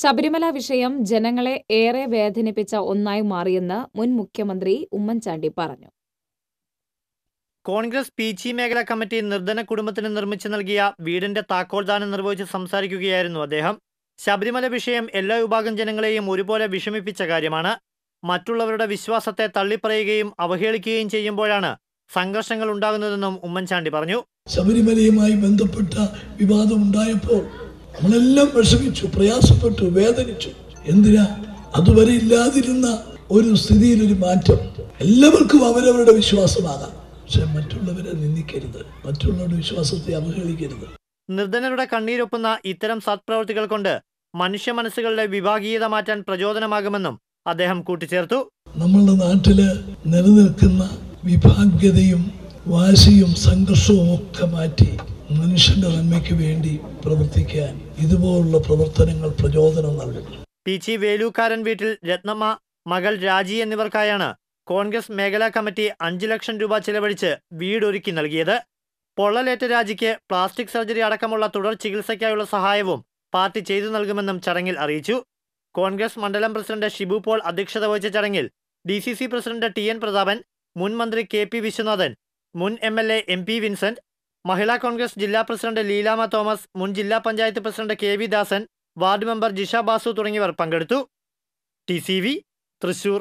ശബരിമല വിഷയം ജനങ്ങളെ ഏറെ വേദനിപ്പിച്ച ഒന്നായി മാറിയെന്ന് മുൻ മുഖ്യമന്ത്രി ഉമ്മൻചാണ്ടി പറഞ്ഞു കോൺഗ്രസ് പി ജി മേഖല കമ്മിറ്റി നിർധന കുടുംബത്തിന് നിർമ്മിച്ചു നൽകിയ വീടിന്റെ താക്കോൽദാനം നിർവഹിച്ച് സംസാരിക്കുകയായിരുന്നു അദ്ദേഹം ശബരിമല വിഷയം എല്ലാ വിഭാഗം ജനങ്ങളെയും ഒരുപോലെ വിഷമിപ്പിച്ച കാര്യമാണ് മറ്റുള്ളവരുടെ വിശ്വാസത്തെ തള്ളിപ്പറയുകയും അവഹേളിക്കുകയും ചെയ്യുമ്പോഴാണ് സംഘർഷങ്ങൾ ഉണ്ടാകുന്നതെന്നും ഉമ്മൻചാണ്ടി പറഞ്ഞു ശബരിമലയുമായി ബന്ധപ്പെട്ട വിവാദം ഉണ്ടായപ്പോൾ നമ്മളെല്ലാം വിഷമിച്ചു പ്രയാസപ്പെട്ടു വേദനിച്ചു എന്തിനാ അതുവരെ ഇല്ലാതിരുന്ന ഒരു സ്ഥിതിയിൽ ഒരു മാറ്റം എല്ലാവർക്കും അവരവരുടെ വിശ്വാസമാകാം പക്ഷെ മറ്റുള്ളവരെ നിന്ദിക്കരുത് മറ്റുള്ളവരുടെ വിശ്വാസത്തെ അവഹേളിക്കരുത് നിർധനരുടെ കണ്ണീരൊപ്പുന്ന ഇത്തരം സത്പ്രവർത്തികൾ കൊണ്ട് മനുഷ്യ മനസ്സുകളുടെ വിഭാഗീയത മാറ്റാൻ പ്രചോദനമാകുമെന്നും അദ്ദേഹം കൂട്ടിച്ചേർത്തു നമ്മളുടെ നാട്ടില് നിലനിൽക്കുന്ന വിഭാഗ്യതയും വാശിയും സംഘർഷവും ഒക്കെ മാറ്റി മനുഷ്യന്റെ നന്മയ്ക്ക് വേണ്ടി പ്രവർത്തിക്കാൻ ഇതുപോലുള്ള പ്രവർത്തനങ്ങൾ പ്രചോദനം നൽകും പി ചി വേലൂക്കാരൻ വീട്ടിൽ രത്നമ്മ മകൾ രാജി എന്നിവർക്കായാണ് കോൺഗ്രസ് മേഖലാ കമ്മിറ്റി അഞ്ചു ലക്ഷം രൂപ ചെലവഴിച്ച് വീടൊരുക്കി നൽകിയത് പൊള്ളലേറ്റ രാജിക്ക് പ്ലാസ്റ്റിക് സർജറി അടക്കമുള്ള തുടർ ചികിത്സയ്ക്കായുള്ള സഹായവും പാർട്ടി ചെയ്തു നൽകുമെന്നും ചടങ്ങിൽ അറിയിച്ചു കോൺഗ്രസ് മണ്ഡലം പ്രസിഡന്റ് ഷിബു പോൾ അധ്യക്ഷത വഹിച്ച ചടങ്ങിൽ D C C president T N Prathapan മുൻ മന്ത്രി കെ പി വിശ്വനാഥൻ മുൻ M L A M P Vincent Mahila Congress ജില്ലാ പ്രസിഡന്റ് ലീലാമ തോമസ് മുൻ ജില്ലാ panchayat president K V Dasan ward member Jisha Basu തുടങ്ങിയവർ പങ്കെടുത്തു ടി തൃശൂർ